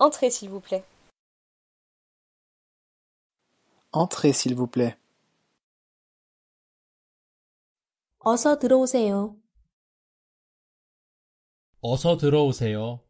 Entrez, s'il vous plaît. Entrez, s'il vous plaît. 어서 들어오세요.